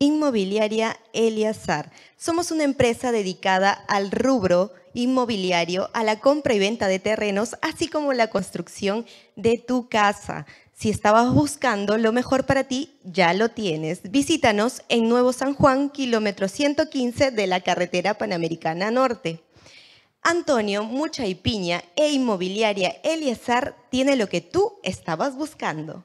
Inmobiliaria Eliazar. Somos una empresa dedicada al rubro inmobiliario, a la compra y venta de terrenos, así como la construcción de tu casa. Si estabas buscando lo mejor para ti, ya lo tienes. Visítanos en Nuevo San Juan, kilómetro 115 de la carretera Panamericana Norte. Antonio Mucha y Piña e Inmobiliaria Eliazar tiene lo que tú estabas buscando.